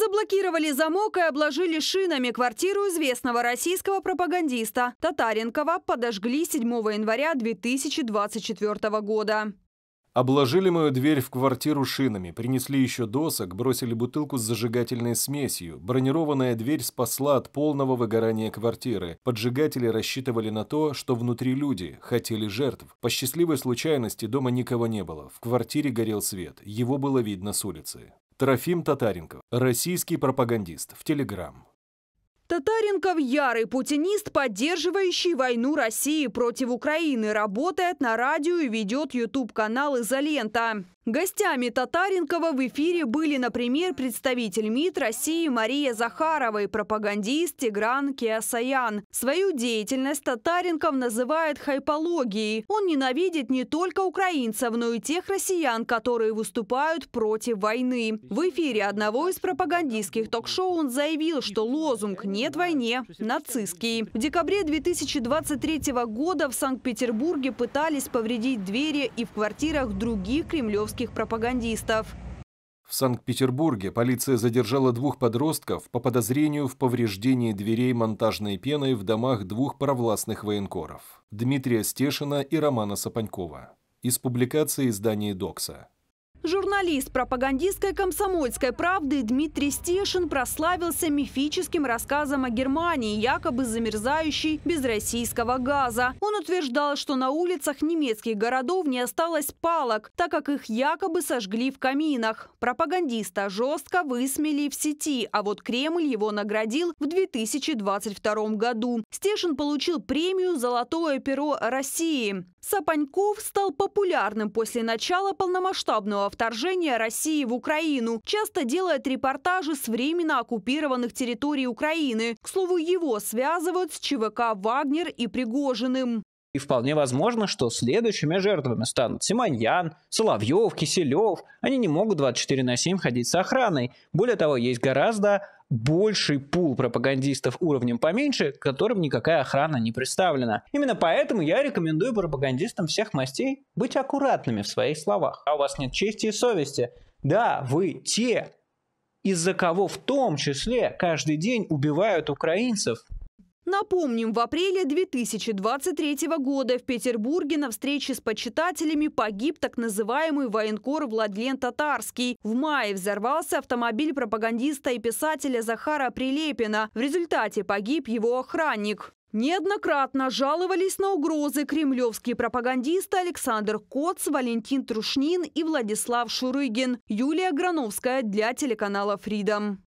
Заблокировали замок и обложили шинами квартиру известного российского пропагандиста Татаренкова подожгли 7 января 2024 года. Обложили мою дверь в квартиру шинами, принесли еще досок, бросили бутылку с зажигательной смесью. Бронированная дверь спасла от полного выгорания квартиры. Поджигатели рассчитывали на то, что внутри люди, хотели жертв. По счастливой случайности дома никого не было. В квартире горел свет, его было видно с улицы. Трофим Татаренков, российский пропагандист, в Телеграм. Татаренков – ярый путинист, поддерживающий войну России против Украины, работает на радио и ведет YouTube-канал «Изолента». Гостями Татаренкова в эфире были, например, представитель МИД России Мария Захарова и пропагандист Тигран Киасаян. Свою деятельность Татаренков называет хайпологией. Он ненавидит не только украинцев, но и тех россиян, которые выступают против войны. В эфире одного из пропагандистских ток-шоу он заявил, что лозунг «Нет войне» нацистский. В декабре 2023 года в Санкт-Петербурге пытались повредить двери и в квартирах других кремлевских российских пропагандистов. В Санкт-Петербурге полиция задержала двух подростков по подозрению в повреждении дверей монтажной пеной в домах двух провластных военкоров – Дмитрия Стешина и Романа Сапанькова. Из публикации издания «Докса». Журналист пропагандистской комсомольской правды Дмитрий Стешин прославился мифическим рассказом о Германии, якобы замерзающей без российского газа. Он утверждал, что на улицах немецких городов не осталось палок, так как их якобы сожгли в каминах. Пропагандиста жестко высмели в сети, а вот Кремль его наградил в 2022 году. Стешин получил премию «Золотое перо России». Сапаньков стал популярным после начала полномасштабного вторжения России в Украину. Часто делает репортажи с временно оккупированных территорий Украины. К слову, его связывают с ЧВК «Вагнер» и Пригожиным. И вполне возможно, что следующими жертвами станут Симоньян, Соловьев, Киселев. Они не могут 24 на 7 ходить с охраной. Более того, есть гораздо больший пул пропагандистов уровнем поменьше, которым никакая охрана не представлена. Именно поэтому я рекомендую пропагандистам всех мастей быть аккуратными в своих словах. А у вас нет чести и совести. Да, вы те, из-за кого в том числе каждый день убивают украинцев, Напомним, в апреле 2023 года в Петербурге на встрече с почитателями погиб так называемый военкор Владлен Татарский. В мае взорвался автомобиль пропагандиста и писателя Захара Прилепина. В результате погиб его охранник. Неоднократно жаловались на угрозы кремлевские пропагандисты Александр Коц, Валентин Трушнин и Владислав Шурыгин. Юлия Грановская для телеканала «Фридом».